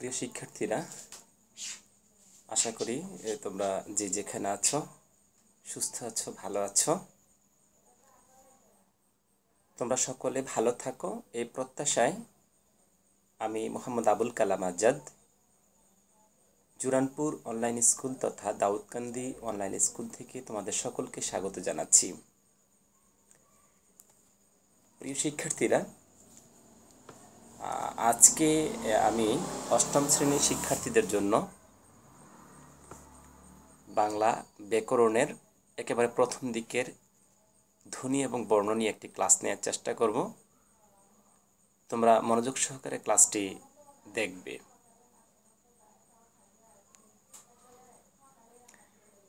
প্রিয় শিক্ষার্থীরা আশা করি তোমরা যে যেখানে আছো সুস্থ আছো ভালো আছো তোমরা সকলে ভালো থাকো এই প্রত্যাশায় আমি মোহাম্মদ আবুল কালাম আজাদ জুরানপুর অনলাইন স্কুল তথা দাউদকান্দি অনলাইন স্কুল থেকে তোমাদের সকলকে স্বাগত জানাচ্ছি প্রিয় শিক্ষার্থীরা আজকে আমি অষ্টম শ্রেণীর শিক্ষার্থীদের জন্য বাংলা ব্যাকরণের একেবারে প্রথম দিকের ধ্বনি এবং বর্ণ নিয়ে একটি ক্লাস নেওয়ার চেষ্টা করব তোমরা মনোযোগ সহকারে ক্লাসটি দেখবে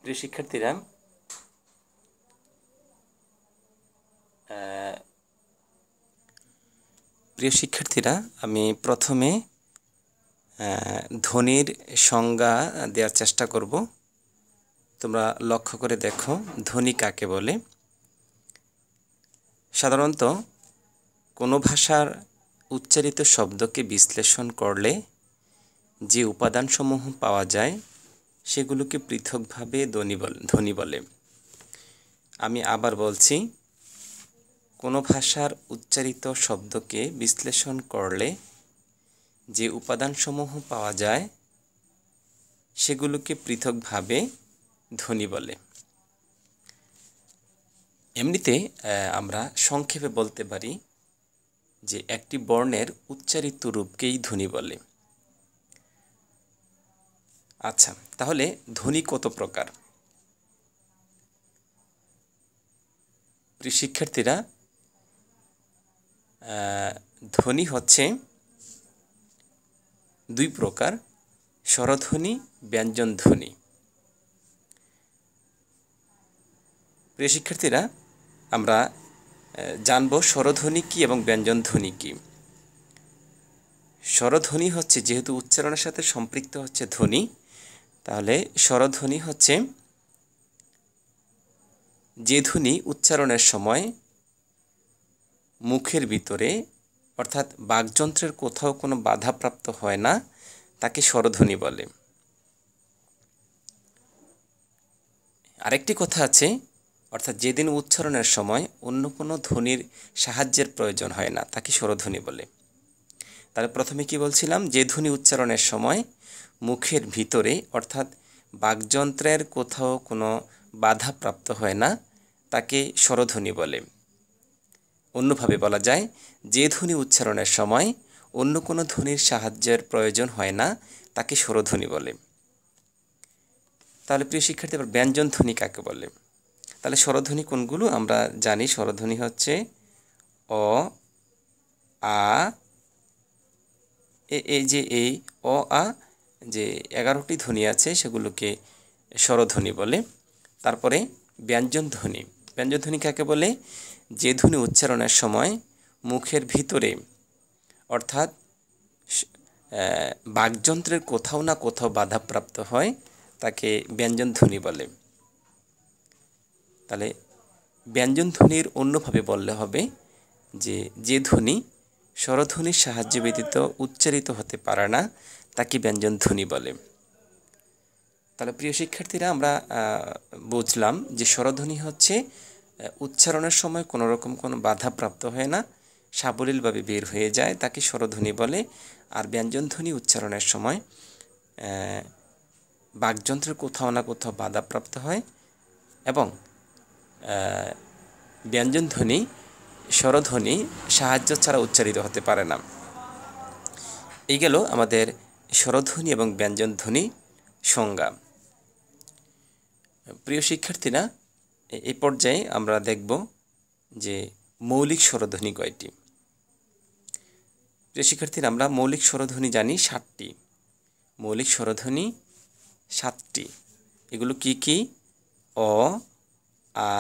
প্রিয় শিক্ষার্থীরা প্রিয় শিক্ষার্থীরা আমি প্রথমে ধ্বনির সংজ্ঞা দেওয়ার চেষ্টা করব তোমরা লক্ষ্য করে দেখো ধ্বনি কাকে বলে সাধারণত কোনো ভাষার উচ্চারিত শব্দকে বিশ্লেষণ করলে যে উপাদানসমূহ পাওয়া যায় সেগুলোকে পৃথকভাবে ধ্বনি বলে ধ্বনি বলে আমি আবার বলছি কোনো ভাষার উচ্চারিত শব্দকে বিশ্লেষণ করলে যে উপাদানসমূহ পাওয়া যায় সেগুলোকে পৃথকভাবে ধ্বনি বলে এমনিতে আমরা সংক্ষেপে বলতে পারি যে একটি বর্ণের উচ্চারিত রূপকেই ধ্বনি বলে আচ্ছা তাহলে ধ্বনি কত প্রকার শিক্ষার্থীরা ধ্বনি হচ্ছে দুই প্রকার স্বরধ্বনি ধ্বনি প্রিয় শিক্ষার্থীরা আমরা জানব স্বরধ্বনি কী এবং ব্যঞ্জন ধ্বনি কী স্বরধ্বনি হচ্ছে যেহেতু উচ্চারণের সাথে সম্পৃক্ত হচ্ছে ধ্বনি তাহলে স্বরধ্বনি হচ্ছে যে ধ্বনি উচ্চারণের সময় মুখের ভিতরে অর্থাৎ বাগযন্ত্রের কোথাও কোনো বাধাপ্রাপ্ত হয় না তাকে স্বরধ্বনি বলে আরেকটি কথা আছে অর্থাৎ যেদিন উচ্চারণের সময় অন্য কোনো ধ্বনির সাহায্যের প্রয়োজন হয় না তাকে স্বরধ্বনি বলে তাহলে প্রথমে কি বলছিলাম যে ধ্বনি উচ্চারণের সময় মুখের ভিতরে অর্থাৎ বাগযন্ত্রের কোথাও কোনো বাধা প্রাপ্ত হয় না তাকে স্বরধ্বনি বলে অন্যভাবে বলা যায় যে ধ্বনি উচ্চারণের সময় অন্য কোনো ধ্বনির সাহায্যের প্রয়োজন হয় না তাকে স্বরধ্বনি বলে তাহলে প্রিয় শিক্ষার্থী আবার ব্যঞ্জন ধ্বনি কাকে বলে তাহলে স্বরধ্বনি কোনগুলো আমরা জানি স্বরধ্বনি হচ্ছে অ আ এই যে এই অ আ যে এগারোটি ধ্বনি আছে সেগুলোকে স্বরধ্বনি বলে তারপরে ব্যঞ্জন ধ্বনি ব্যঞ্জন ধ্বনি কাকে বলে যে ধ্বনি উচ্চারণের সময় মুখের ভিতরে অর্থাৎ বাকযন্ত্রের কোথাও না কোথাও বাধাপ্রাপ্ত হয় তাকে ব্যঞ্জন ধ্বনি বলে তাহলে ব্যঞ্জন ধ্বনির অন্যভাবে বললে হবে যে যে ধ্বনি স্বরধ্বনির সাহায্য ব্যতীত উচ্চারিত হতে পারে না তাকে ব্যঞ্জন ধ্বনি বলে তাহলে প্রিয় শিক্ষার্থীরা আমরা বুঝলাম যে স্বরধ্বনি হচ্ছে উচ্চারণের সময় কোনো রকম কোনো প্রাপ্ত হয় না সাবলীলভাবে বের হয়ে যায় তাকে স্বরধ্বনি বলে আর ব্যঞ্জনধ্বনি উচ্চারণের সময় বাকযন্ত্রের কোথাও না কোথাও বাধাপ্রাপ্ত হয় এবং ব্যঞ্জনধ্বনি স্বরধ্বনি সাহায্য ছাড়া উচ্চারিত হতে পারে না এই গেল আমাদের স্বরধ্বনি এবং ব্যঞ্জনধ্বনি সংজ্ঞা প্রিয় শিক্ষার্থীরা এই পর্যায়ে আমরা দেখব যে মৌলিক স্বরধ্বনি কয়টি প্রিয় শিক্ষার্থীর আমরা মৌলিক স্বরধ্বনি জানি সাতটি মৌলিক স্বরধ্বনি সাতটি এগুলো কি কি অ আ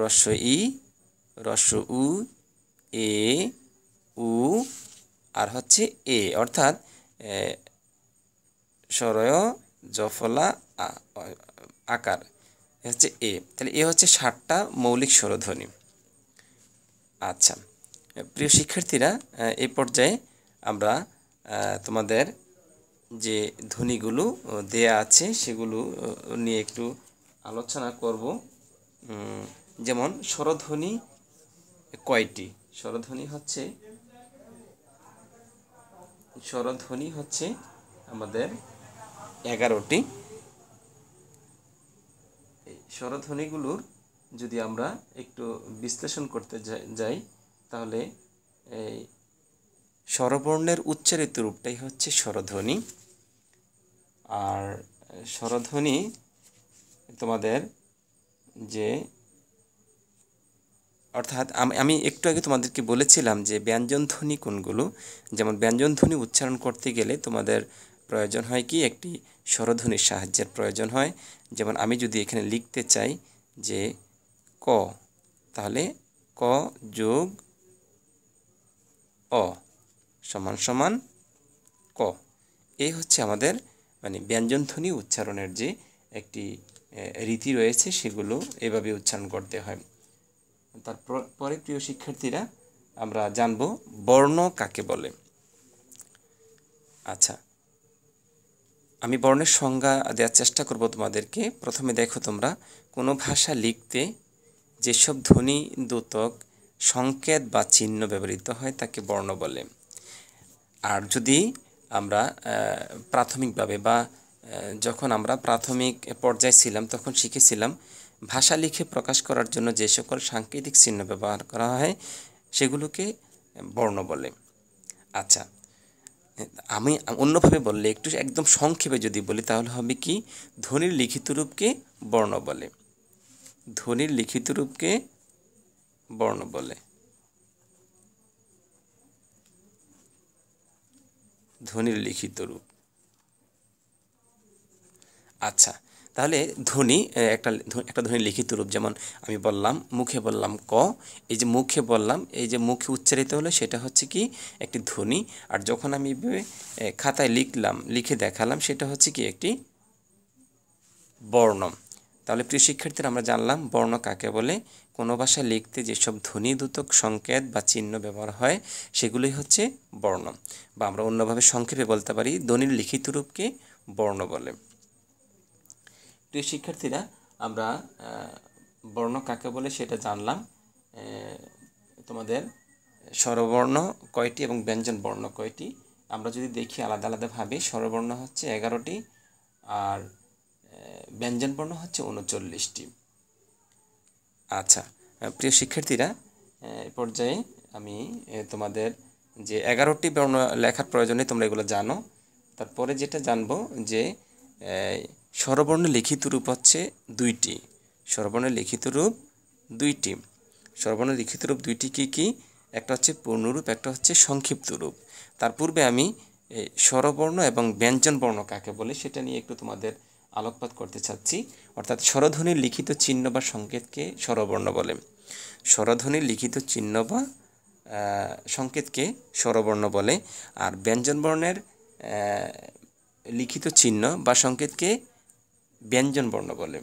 রস্ব ই রস্ব উ এ উ আর হচ্ছে এ অর্থাৎ স্বরয় জফলা আকার হচ্ছে এ তাহলে এ হচ্ছে ষাটটা মৌলিক স্বরধ্বনি আচ্ছা প্রিয় শিক্ষার্থীরা এ পর্যায়ে আমরা তোমাদের যে ধ্বনিগুলো দেয়া আছে সেগুলো নিয়ে একটু আলোচনা করব যেমন স্বরধ্বনি কয়টি স্বরধ্বনি হচ্ছে স্বরধ্বনি হচ্ছে আমাদের এগারোটি স্বরধ্বনিগুলোর যদি আমরা একটু বিশ্লেষণ করতে যাই তাহলে এই স্বরবর্ণের উচ্চারিত রূপটাই হচ্ছে স্বরধ্বনি আর স্বরধ্বনি তোমাদের যে অর্থাৎ আমি একটু আগে তোমাদেরকে বলেছিলাম যে ব্যঞ্জনধ্বনি কোনগুলো যেমন ব্যঞ্জনধ্বনি উচ্চারণ করতে গেলে তোমাদের প্রয়োজন হয় কি একটি স্বরধ্বনির সাহায্যের প্রয়োজন হয় যেমন আমি যদি এখানে লিখতে চাই যে ক তাহলে ক যোগ অ সমান সমান ক এই হচ্ছে আমাদের মানে ব্যঞ্জনধ্বনি উচ্চারণের যে একটি রীতি রয়েছে সেগুলো এভাবে উচ্চারণ করতে হয় তারপর পরে প্রিয় শিক্ষার্থীরা আমরা জানব বর্ণ কাকে বলে আচ্ছা আমি বর্ণের সংজ্ঞা দেওয়ার চেষ্টা করব তোমাদেরকে প্রথমে দেখো তোমরা কোনো ভাষা লিখতে যেসব ধ্বনি দূতক সংকেত বা চিহ্ন ব্যবহৃত হয় তাকে বর্ণ বলে আর যদি আমরা প্রাথমিকভাবে বা যখন আমরা প্রাথমিক পর্যায়ে ছিলাম তখন শিখেছিলাম ভাষা লিখে প্রকাশ করার জন্য যে সকল সাংকেতিক চিহ্ন ব্যবহার করা হয় সেগুলোকে বর্ণ বলে আচ্ছা আমি অন্যভাবে বললে একটু একদম সংক্ষেপে যদি বলি তাহলে হবে কি ধ্বনির লিখিত রূপকে বর্ণ বলে ধ্বনির লিখিত রূপকে বর্ণ বলে ধ্বনির লিখিত রূপ আচ্ছা তাহলে ধ্বনি একটা একটা ধ্বনি লিখিত রূপ যেমন আমি বললাম মুখে বললাম ক এই যে মুখে বললাম এই যে মুখে উচ্চারিত হলো সেটা হচ্ছে কি একটি ধ্বনি আর যখন আমি খাতায় লিখলাম লিখে দেখালাম সেটা হচ্ছে কি একটি বর্ণ তাহলে প্রিয় শিক্ষার্থীরা আমরা জানলাম বর্ণ কাকে বলে কোনো ভাষায় লিখতে যেসব দূতক সংকেত বা চিহ্ন ব্যবহার হয় সেগুলোই হচ্ছে বর্ণ বা আমরা অন্যভাবে সংক্ষেপে বলতে পারি ধ্বনির লিখিত রূপকে বর্ণ বলে প্রিয় শিক্ষার্থীরা আমরা বর্ণ কাকে বলে সেটা জানলাম তোমাদের স্বরবর্ণ কয়টি এবং ব্যঞ্জন বর্ণ কয়টি আমরা যদি দেখি আলাদা আলাদাভাবে স্বরবর্ণ হচ্ছে এগারোটি আর ব্যঞ্জনবর্ণ হচ্ছে উনচল্লিশটি আচ্ছা প্রিয় শিক্ষার্থীরা এ পর্যায়ে আমি তোমাদের যে এগারোটি বর্ণ লেখার প্রয়োজনে তোমরা এগুলো জানো তারপরে যেটা জানবো যে স্বরবর্ণ লিখিত রূপ হচ্ছে দুইটি স্বরবর্ণ লিখিত রূপ দুইটি স্বরবর্ণ লিখিত রূপ দুইটি কি কি একটা হচ্ছে পূর্ণরূপ একটা হচ্ছে সংক্ষিপ্ত রূপ তার পূর্বে আমি স্বরবর্ণ এবং ব্যঞ্জনবর্ণ কাকে বলে সেটা নিয়ে একটু তোমাদের আলোকপাত করতে চাচ্ছি অর্থাৎ স্বরধ্বনির লিখিত চিহ্ন বা সংকেতকে স্বরবর্ণ বলে স্বরধ্বনির লিখিত চিহ্ন বা সংকেতকে স্বরবর্ণ বলে আর ব্যঞ্জনবর্ণের লিখিত চিহ্ন বা সংকেতকে ব্যঞ্জন বর্ণ বলে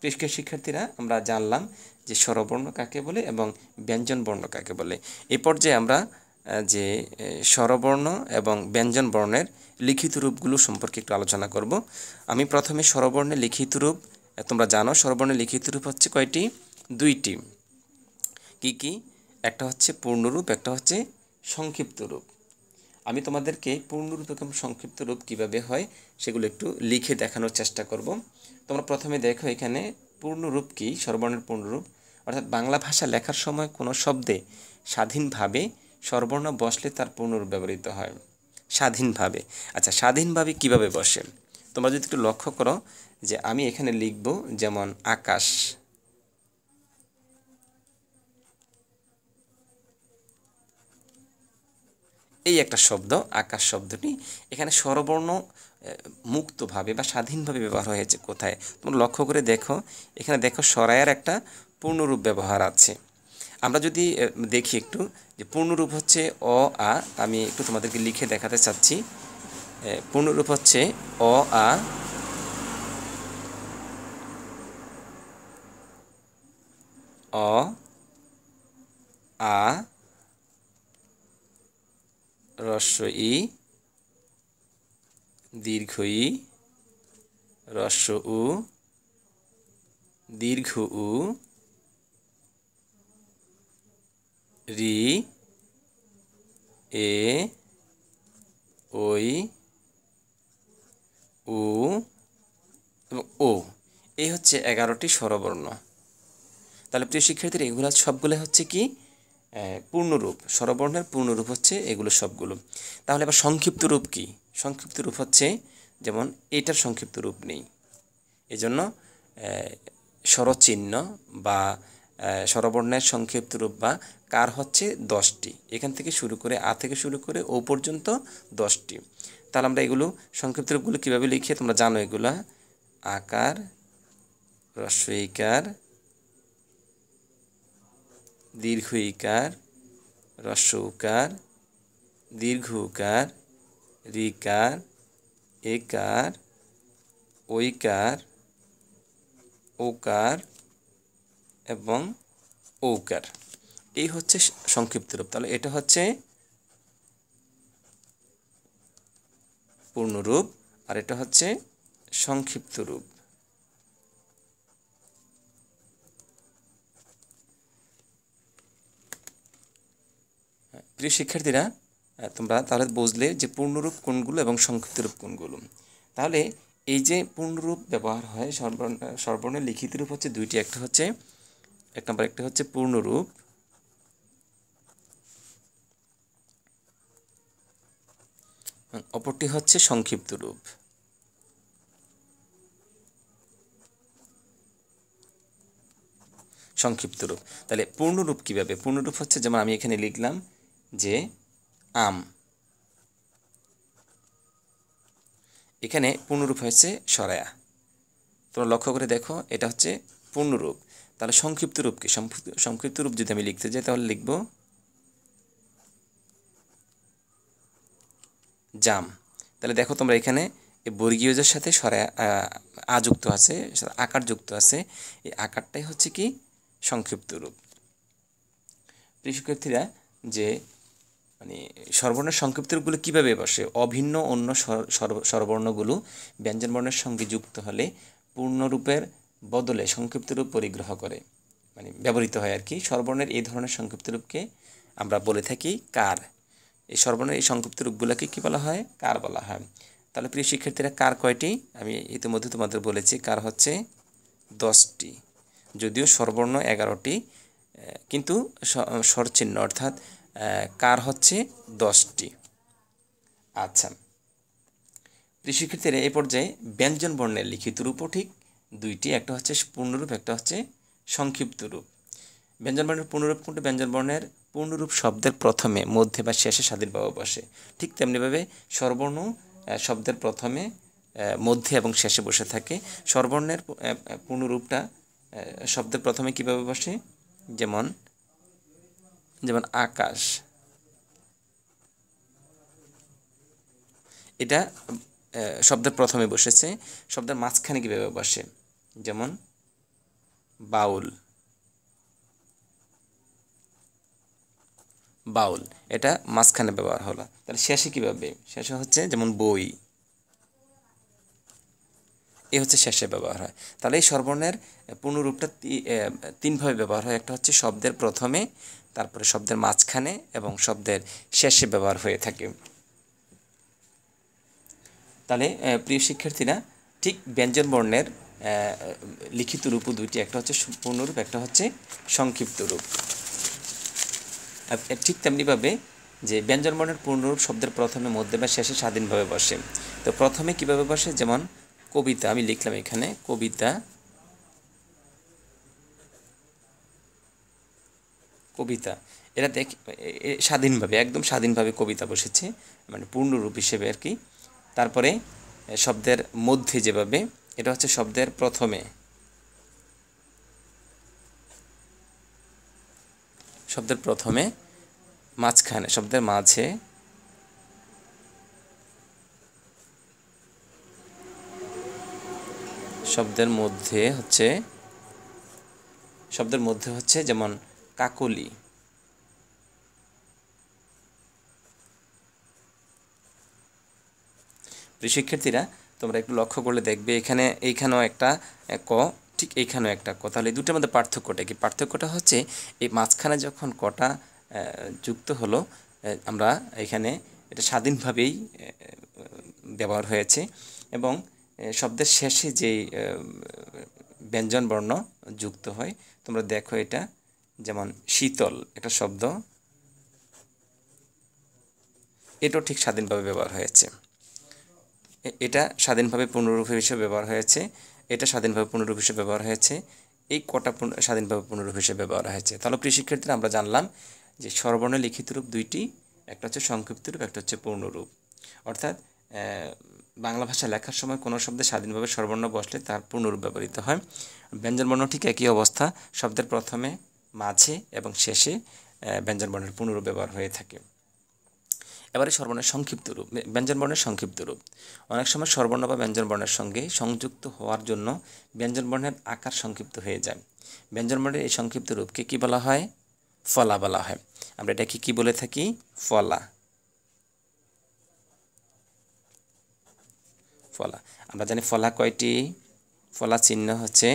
পৃষ্কের শিক্ষার্থীরা আমরা জানলাম যে স্বরবর্ণ কাকে বলে এবং ব্যঞ্জন বর্ণ কাকে বলে এই পর্যায়ে আমরা যে স্বরবর্ণ এবং ব্যঞ্জন বর্ণের লিখিত রূপগুলো সম্পর্কে একটু আলোচনা করব আমি প্রথমে স্বরবর্ণের লিখিত রূপ তোমরা জানো স্বরবর্ণের লিখিত রূপ হচ্ছে কয়টি দুইটি কি কি একটা হচ্ছে পূর্ণরূপ একটা হচ্ছে সংক্ষিপ্ত রূপ আমি তোমাদেরকে পূর্ণরূপকম সংক্ষিপ্ত রূপ কীভাবে হয় সেগুলো একটু লিখে দেখানোর চেষ্টা করব তোমরা প্রথমে দেখো এখানে পূর্ণরূপ কী সর্বর্ণের পূর্ণরূপ অর্থাৎ বাংলা ভাষা লেখার সময় কোনো শব্দে স্বাধীনভাবে সর্বর্ণ বসলে তার পূর্ণরূপ ব্যবহৃত হয় স্বাধীনভাবে আচ্ছা স্বাধীনভাবে কিভাবে বসে তোমরা যদি একটু লক্ষ্য করো যে আমি এখানে লিখব যেমন আকাশ এই একটা শব্দ আকাশ শব্দটি এখানে স্বরবর্ণ মুক্তভাবে বা স্বাধীনভাবে ব্যবহার হয়েছে কোথায় তোমরা লক্ষ্য করে দেখো এখানে দেখো সরায়ের একটা পূর্ণরূপ ব্যবহার আছে আমরা যদি দেখি একটু যে পূর্ণরূপ হচ্ছে অ আ আমি একটু তোমাদেরকে লিখে দেখাতে চাচ্ছি পূর্ণরূপ হচ্ছে অ আ অ আ রস্ব ই দীর্ঘ ই রস্ব উ দীর্ঘ উ রি এ ওই উ এবং ও এই হচ্ছে এগারোটি স্বরবর্ণ তাহলে প্রিয় শিক্ষার্থীরা এগুলো সবগুলো হচ্ছে কি পূর্ণরূপ স্বরবর্ণের পূর্ণরূপ হচ্ছে এগুলো সবগুলো তাহলে আবার সংক্ষিপ্ত রূপ কি সংক্ষিপ্ত রূপ হচ্ছে যেমন এটার সংক্ষিপ্ত রূপ নেই এজন্য স্বরচিহ্ন বা স্বরবর্ণের সংক্ষিপ্ত রূপ বা কার হচ্ছে দশটি এখান থেকে শুরু করে আ থেকে শুরু করে ও পর্যন্ত দশটি তাহলে আমরা এগুলো সংক্ষিপ্ত রূপগুলো কীভাবে লিখি তোমরা জানো এগুলো আকার রস্বইকার দীর্ঘ ইকার রস্য উকার দীর্ঘ উকার রিকার একার ঐকার ওকার এবং ঔকার এই হচ্ছে সংক্ষিপ্ত রূপ তাহলে এটা হচ্ছে পূর্ণরূপ আর এটা হচ্ছে সংক্ষিপ্ত রূপ প্রিয় শিক্ষার্থীরা তোমরা তাহলে বুঝলে যে পূর্ণরূপ কোনগুলো এবং সংক্ষিপ্ত রূপ কোনগুলো তাহলে এই যে পূর্ণরূপ ব্যবহার হয় সর্বর্ণ সর্বর্ণ লিখিত রূপ হচ্ছে দুইটি একটা হচ্ছে এক নম্বর একটা হচ্ছে পূর্ণরূপ অপরটি হচ্ছে সংক্ষিপ্ত রূপ সংক্ষিপ্ত রূপ তাহলে পূর্ণরূপ কীভাবে পূর্ণরূপ হচ্ছে যেমন আমি এখানে লিখলাম যে আম এখানে পূর্ণরূপ হয়েছে সরায়া তোমরা লক্ষ্য করে দেখো এটা হচ্ছে পূর্ণরূপ তাহলে সংক্ষিপ্ত রূপ কি সংক্ষিপ্ত রূপ যদি আমি লিখতে যাই তাহলে লিখব জাম তাহলে দেখো তোমরা এখানে বর্গীয়জের সাথে সরায়া আযুক্ত আছে আকার যুক্ত আছে এই আকারটাই হচ্ছে কি সংক্ষিপ্ত রূপ প্রিয় শিক্ষার্থীরা যে মানে স্বরবর্ণের সংক্ষিপ্তগুলো কীভাবে বসে অভিন্ন অন্য স্বরবর্ণগুলো ব্যঞ্জনবর্ণের সঙ্গে যুক্ত হলে পূর্ণরূপের বদলে সংক্ষিপ্তরূপ পরিগ্রহ করে মানে ব্যবহৃত হয় আর কি স্বরবর্ণের এই ধরনের সংক্ষিপ্তরূপকে আমরা বলে থাকি কার এই স্বরবর্ণের এই সংক্ষিপ্তরূপগুলোকে কী বলা হয় কার বলা হয় তাহলে প্রিয় শিক্ষার্থীরা কার কয়টি আমি ইতিমধ্যে তোমাদের বলেছি কার হচ্ছে দশটি যদিও স্বরবর্ণ এগারোটি কিন্তু স্বরচিহ্ন অর্থাৎ কার হচ্ছে দশটি আচ্ছা কৃষিক্ষেত্রে এই পর্যায়ে ব্যঞ্জন বর্ণের লিখিত রূপও ঠিক দুইটি একটা হচ্ছে পূর্ণরূপ একটা হচ্ছে সংক্ষিপ্ত রূপ ব্যঞ্জন বর্ণের পূর্ণরূপ কোনটা ব্যঞ্জন বর্ণের পূর্ণরূপ শব্দের প্রথমে মধ্যে বা শেষে স্বাধীনভাবে বসে ঠিক তেমনিভাবে স্বরবর্ণ শব্দের প্রথমে মধ্যে এবং শেষে বসে থাকে স্বরবর্ণের পূর্ণরূপটা শব্দের প্রথমে কীভাবে বসে যেমন যেমন আকাশ এটা শব্দের প্রথমে বসেছে শব্দের মাঝখানে কীভাবে বসে যেমন বাউল বাউল এটা মাঝখানে ব্যবহার হলো তাহলে শেষে কীভাবে শেষে হচ্ছে যেমন বই এ হচ্ছে শেষে ব্যবহার হয় তাহলে এই সর্বর্ণের পূর্ণরূপটা তিনভাবে ব্যবহার হয় একটা হচ্ছে শব্দের প্রথমে তারপরে শব্দের মাঝখানে এবং শব্দের শেষে ব্যবহার হয়ে থাকে তাহলে প্রিয় শিক্ষার্থীরা ঠিক ব্যঞ্জন বর্ণের লিখিত রূপ দুইটি একটা হচ্ছে পূর্ণরূপ একটা হচ্ছে সংক্ষিপ্ত রূপ ঠিক তেমনিভাবে যে ব্যঞ্জন বর্ণের পূর্ণরূপ শব্দের প্রথমে মধ্যে বা শেষে স্বাধীনভাবে বসে তো প্রথমে কীভাবে বসে যেমন কবিতা আমি লিখলাম এখানে কবিতা কবিতা এরা দেখ স্বাধীনভাবে একদম স্বাধীনভাবে কবিতা বসেছে মানে পূর্ণরূপ হিসেবে আর কি তারপরে শব্দের মধ্যে যেভাবে এটা হচ্ছে শব্দের প্রথমে শব্দের প্রথমে মাঝখানে শব্দের মাঝে শব্দের মধ্যে হচ্ছে শব্দের মধ্যে হচ্ছে যেমন কাকলি শিক্ষার্থীরা তোমরা একটু লক্ষ্য করলে দেখবে এখানে এইখানেও একটা ক ঠিক এইখানেও একটা ক তাহলে দুটোর মধ্যে পার্থক্যটা কি পার্থক্যটা হচ্ছে এই মাঝখানে যখন কটা যুক্ত হলো আমরা এখানে এটা স্বাধীনভাবেই ব্যবহার হয়েছে এবং শব্দের শেষে যেই ব্যঞ্জন বর্ণ যুক্ত হয় তোমরা দেখো এটা যেমন শীতল একটা শব্দ এটাও ঠিক স্বাধীনভাবে ব্যবহার হয়েছে এটা স্বাধীনভাবে পূর্ণরূপ হিসেবে ব্যবহার হয়েছে এটা স্বাধীনভাবে পূর্ণরূপ হিসেবে ব্যবহার হয়েছে এই কটা স্বাধীনভাবে পূর্ণরূপ হিসেবে ব্যবহার হয়েছে তাহলে কৃষিক্ষেত্রে আমরা জানলাম যে সর্বর্ণ লিখিত রূপ দুইটি একটা হচ্ছে সংক্ষিপ্ত রূপ একটা হচ্ছে পূর্ণরূপ অর্থাৎ বাংলা ভাষা লেখার সময় কোনো শব্দে স্বাধীনভাবে সর্বর্ণ বসলে তার পূর্ণরূপ ব্যবহৃত হয় ব্যঞ্জনবর্ণ ঠিক একই অবস্থা শব্দের প্রথমে মাঝে এবং শেষে ব্যঞ্জনবর্ণের পুনরূপ ব্যবহার হয়ে থাকে এবারে সর্বর্ণের সংক্ষিপ্ত রূপ ব্যঞ্জনবর্ণের সংক্ষিপ্ত রূপ অনেক সময় সর্বর্ণ বা ব্যঞ্জনবর্ণের সঙ্গে সংযুক্ত হওয়ার জন্য ব্যঞ্জনবর্ণের আকার সংক্ষিপ্ত হয়ে যায় ব্যঞ্জনবর্ণের এই সংক্ষিপ্ত রূপকে কী বলা হয় ফলা বলা হয় আমরা এটাকে কী বলে থাকি ফলা ফলা আমরা জানি ফলা কয়টি ফলা চিহ্ন হচ্ছে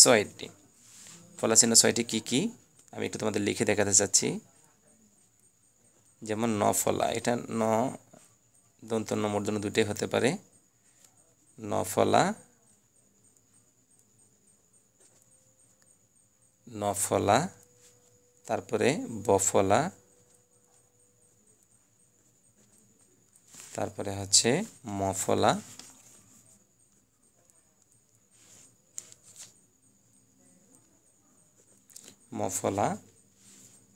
ছয়টি ফলাচিহ্ন ছয়টি কী কী আমি একটু তোমাদের লিখে দেখাতে চাচ্ছি যেমন ন ফলা এটা ন দন্ত নম্বর জন্য দুটোই হতে পারে ন ফলা ন ফলা তারপরে বফলা তারপরে হচ্ছে মফলা মফলা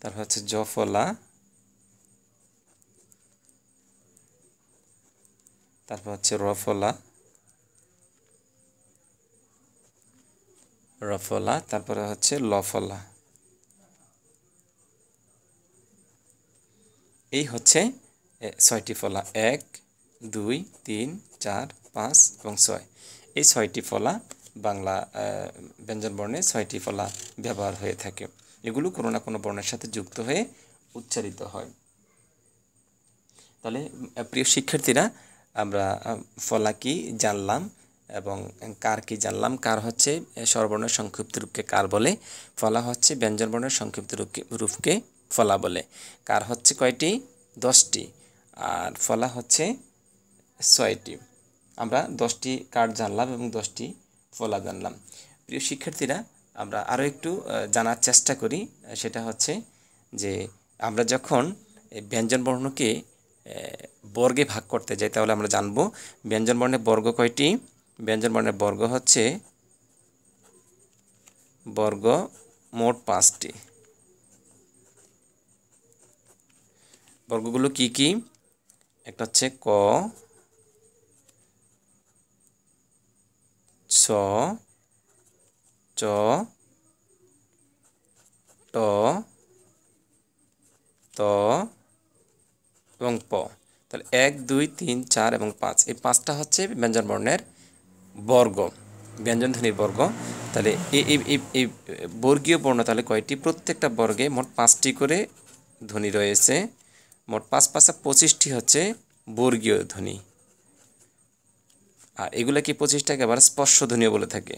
তারপর হচ্ছে জফলা তারপর হচ্ছে রফলা রফলা তারপরে হচ্ছে লফলা এই হচ্ছে ছয়টি ফলা এক দুই তিন চার পাঁচ এবং ছয় এই ছয়টি ফলা বাংলা ব্যঞ্জন বর্ণে ছয়টি ফলা ব্যবহার হয়ে থাকে এগুলো কোনো না কোনো বর্ণের সাথে যুক্ত হয়ে উচ্চারিত হয় তাহলে প্রিয় শিক্ষার্থীরা আমরা ফলা কি জানলাম এবং কার কি জানলাম কার হচ্ছে স্বরবর্ণের সংক্ষিপ্ত রূপকে কার বলে ফলা হচ্ছে ব্যঞ্জনবর্ণের সংক্ষিপ্ত রূপকে রূপকে ফলা বলে কার হচ্ছে কয়টি দশটি আর ফলা হচ্ছে ছয়টি আমরা দশটি কার জানলাম এবং দশটি ফলা জানলাম প্রিয় শিক্ষার্থীরা আমরা আরও একটু জানার চেষ্টা করি সেটা হচ্ছে যে আমরা যখন ব্যঞ্জন বর্ণকে বর্গে ভাগ করতে যাই তাহলে আমরা জানব ব্যঞ্জন বর্ণের বর্গ কয়টি ব্যঞ্জন বর্ণের বর্গ হচ্ছে বর্গ মোট পাঁচটি বর্গগুলো কি কি একটা হচ্ছে ক স চ ট ত এবং প তাহলে এক দুই তিন চার এবং পাঁচ এই পাঁচটা হচ্ছে ব্যঞ্জন বর্ণের বর্গ ধ্বনির বর্গ তাহলে এই বর্গীয় বর্ণ তাহলে কয়টি প্রত্যেকটা বর্গে মোট পাঁচটি করে ধ্বনি রয়েছে মোট পাঁচ পাঁচটা পঁচিশটি হচ্ছে বর্গীয় ধ্বনি আর কি পঁচিশটাকে আবার স্পর্শধ্বনিও বলে থাকে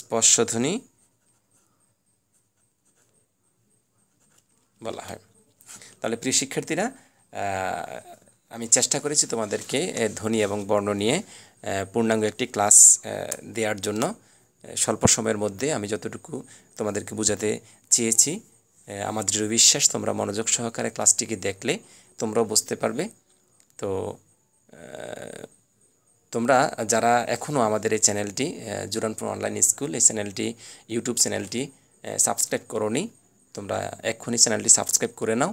স্পর্শধ্বনি বলা হয় তাহলে প্রিয় শিক্ষার্থীরা আমি চেষ্টা করেছি তোমাদেরকে ধ্বনি এবং বর্ণ নিয়ে পূর্ণাঙ্গ একটি ক্লাস দেওয়ার জন্য স্বল্প সময়ের মধ্যে আমি যতটুকু তোমাদেরকে বোঝাতে চেয়েছি আমার দৃঢ় বিশ্বাস তোমরা মনোযোগ সহকারে ক্লাসটিকে দেখলে তোমরাও বুঝতে পারবে তো তোমরা যারা এখনও আমাদের এই চ্যানেলটি জুরানপুর অনলাইন স্কুল এই চ্যানেলটি ইউটিউব চ্যানেলটি সাবস্ক্রাইব করনি তোমরা এক্ষুনি চ্যানেলটি সাবস্ক্রাইব করে নাও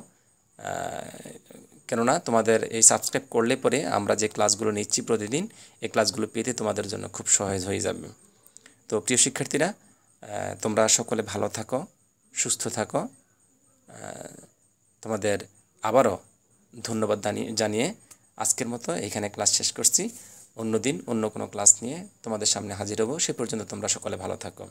কেননা তোমাদের এই সাবস্ক্রাইব করলে পরে আমরা যে ক্লাসগুলো নিচ্ছি প্রতিদিন এই ক্লাসগুলো পেতে তোমাদের জন্য খুব সহজ হয়ে যাবে তো প্রিয় শিক্ষার্থীরা তোমরা সকলে ভালো থাকো সুস্থ থাকো তোমাদের আবারও ধন্যবাদ জানিয়ে আজকের মতো এখানে ক্লাস শেষ করছি অন্য দিন অন্য কোনো ক্লাস নিয়ে তোমাদের সামনে হাজির হব সে পর্যন্ত তোমরা সকলে ভালো থাকো